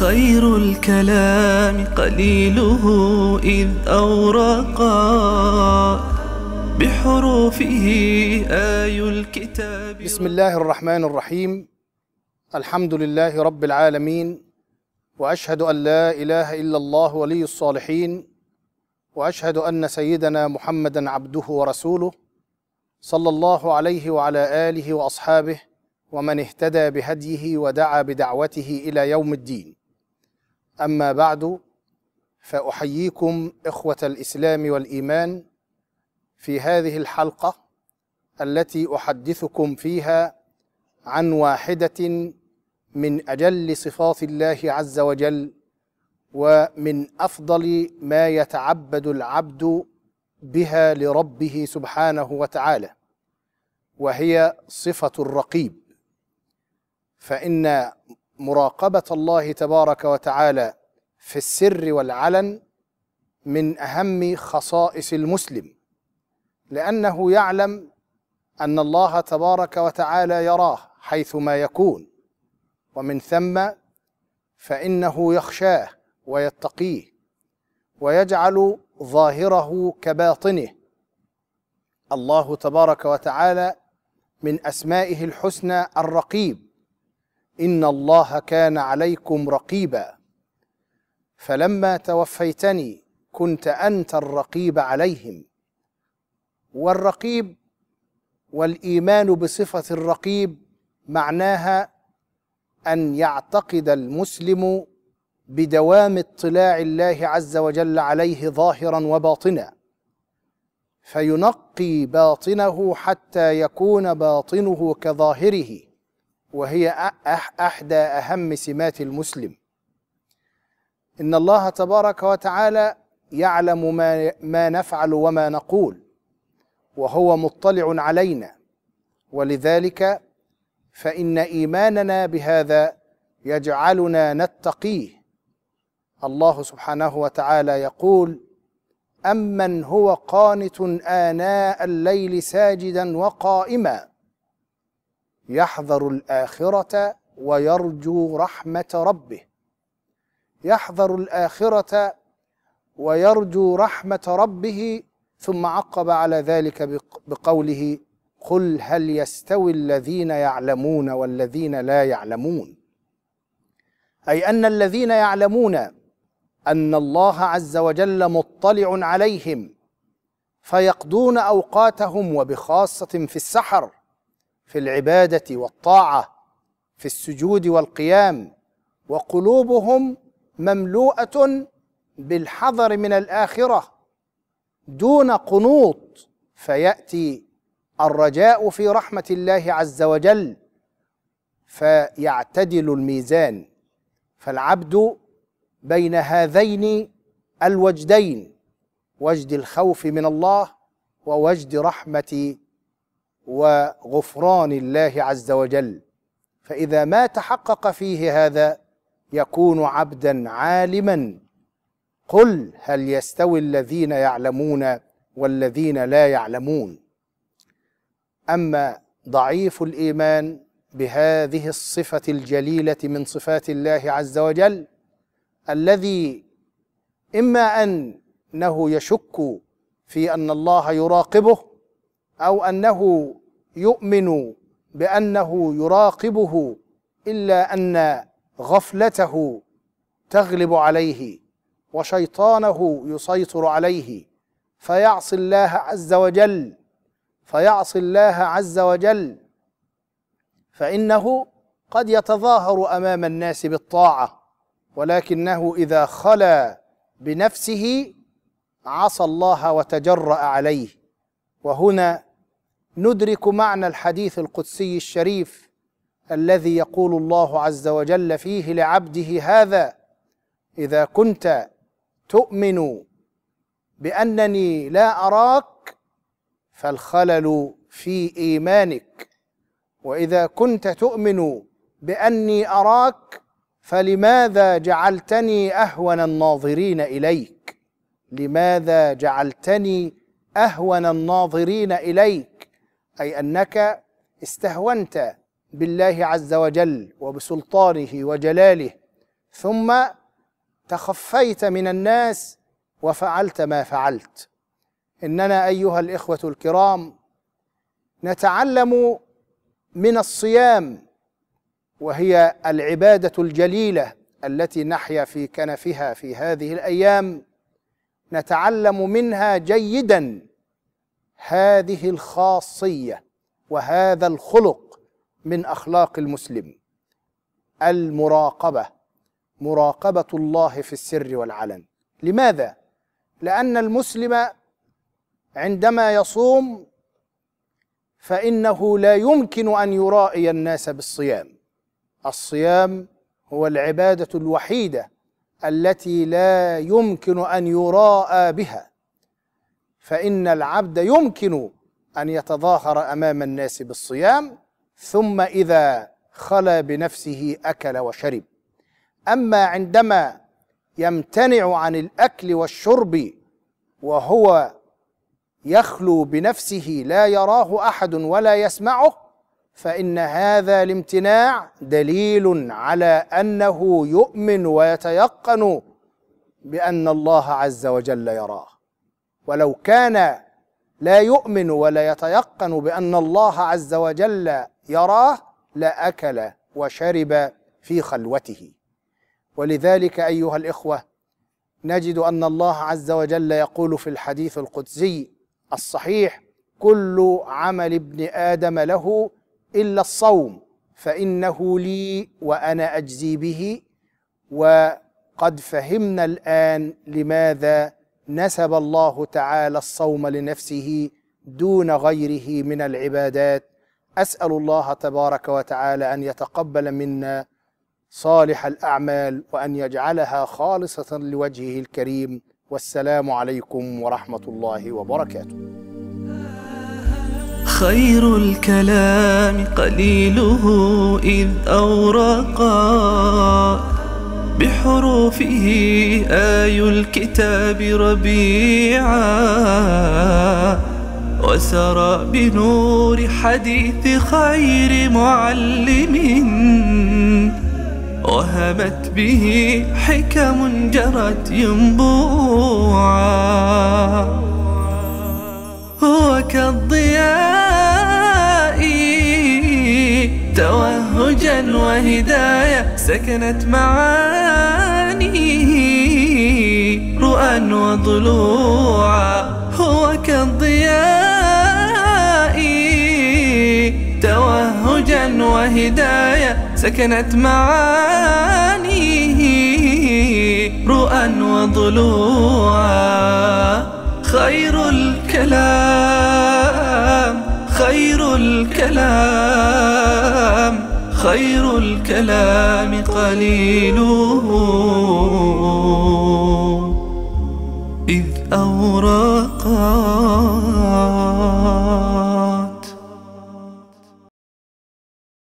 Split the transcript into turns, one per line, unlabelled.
خير الكلام قليله إذ أورقا
بحروفه آي الكتاب بسم الله الرحمن الرحيم الحمد لله رب العالمين وأشهد أن لا إله إلا الله ولي الصالحين وأشهد أن سيدنا محمدا عبده ورسوله صلى الله عليه وعلى آله وأصحابه ومن اهتدى بهديه ودعا بدعوته إلى يوم الدين أما بعد فأحييكم إخوة الإسلام والإيمان في هذه الحلقة التي أحدثكم فيها عن واحدة من أجل صفات الله عز وجل ومن أفضل ما يتعبد العبد بها لربه سبحانه وتعالى وهي صفة الرقيب فإن مراقبه الله تبارك وتعالى في السر والعلن من اهم خصائص المسلم لانه يعلم ان الله تبارك وتعالى يراه حيثما يكون ومن ثم فانه يخشاه ويتقيه ويجعل ظاهره كباطنه الله تبارك وتعالى من اسمائه الحسنى الرقيب ان الله كان عليكم رقيبا فلما توفيتني كنت انت الرقيب عليهم والرقيب والايمان بصفه الرقيب معناها ان يعتقد المسلم بدوام اطلاع الله عز وجل عليه ظاهرا وباطنا فينقي باطنه حتى يكون باطنه كظاهره وهي احدى اهم سمات المسلم ان الله تبارك وتعالى يعلم ما ما نفعل وما نقول وهو مطلع علينا ولذلك فان ايماننا بهذا يجعلنا نتقيه الله سبحانه وتعالى يقول امن هو قانت اناء الليل ساجدا وقائما يحذر الآخرة ويرجو رحمة ربه يحذر الآخرة ويرجو رحمة ربه ثم عقب على ذلك بقوله قل هل يستوي الذين يعلمون والذين لا يعلمون أي أن الذين يعلمون أن الله عز وجل مطلع عليهم فيقضون أوقاتهم وبخاصة في السحر في العباده والطاعه في السجود والقيام وقلوبهم مملوءه بالحذر من الاخره دون قنوط فياتي الرجاء في رحمه الله عز وجل فيعتدل الميزان فالعبد بين هذين الوجدين وجد الخوف من الله ووجد رحمه وغفران الله عز وجل فاذا ما تحقق فيه هذا يكون عبدا عالما قل هل يستوي الذين يعلمون والذين لا يعلمون اما ضعيف الايمان بهذه الصفه الجليله من صفات الله عز وجل الذي اما انه يشك في ان الله يراقبه أو أنه يؤمن بأنه يراقبه إلا أن غفلته تغلب عليه وشيطانه يسيطر عليه فيعصي الله عز وجل فيعصي الله عز وجل فإنه قد يتظاهر أمام الناس بالطاعة ولكنه إذا خلا بنفسه عصى الله وتجرأ عليه وهنا ندرك معنى الحديث القدسي الشريف الذي يقول الله عز وجل فيه لعبده هذا اذا كنت تؤمن بانني لا اراك فالخلل في ايمانك واذا كنت تؤمن باني اراك فلماذا جعلتني اهون الناظرين اليك لماذا جعلتني اهون الناظرين اليك أي أنك استهونت بالله عز وجل وبسلطانه وجلاله ثم تخفيت من الناس وفعلت ما فعلت اننا ايها الاخوه الكرام نتعلم من الصيام وهي العباده الجليله التي نحيا في كنفها في هذه الايام نتعلم منها جيدا هذه الخاصيه وهذا الخلق من اخلاق المسلم المراقبه مراقبه الله في السر والعلن لماذا لان المسلم عندما يصوم فانه لا يمكن ان يرائي الناس بالصيام الصيام هو العباده الوحيده التي لا يمكن ان يراءى بها فإن العبد يمكن أن يتظاهر أمام الناس بالصيام ثم إذا خلا بنفسه أكل وشرب أما عندما يمتنع عن الأكل والشرب وهو يخلو بنفسه لا يراه أحد ولا يسمعه فإن هذا الامتناع دليل على أنه يؤمن ويتيقن بأن الله عز وجل يراه ولو كان لا يؤمن ولا يتيقن بأن الله عز وجل يراه لأكل وشرب في خلوته ولذلك أيها الإخوة نجد أن الله عز وجل يقول في الحديث القدسي الصحيح كل عمل ابن آدم له إلا الصوم فإنه لي وأنا أجزي به وقد فهمنا الآن لماذا نسب الله تعالى الصوم لنفسه دون غيره من العبادات اسال الله تبارك وتعالى ان يتقبل منا صالح الاعمال وان يجعلها خالصه لوجهه الكريم والسلام عليكم ورحمه الله وبركاته
خير الكلام قليله اذ اورقا بحروفه آي الكتاب ربيعا وسرى بنور حديث خير معلم وهمت به حكم جرت ينبوعا هو كالضياء وهداية سكنت معانيه رؤى وضلوعا هو كالضياء توهجا وهداية سكنت معانيه رؤى وضلوعا خير الكلام خير الكلام خير الكلام قليله إذ أوراقا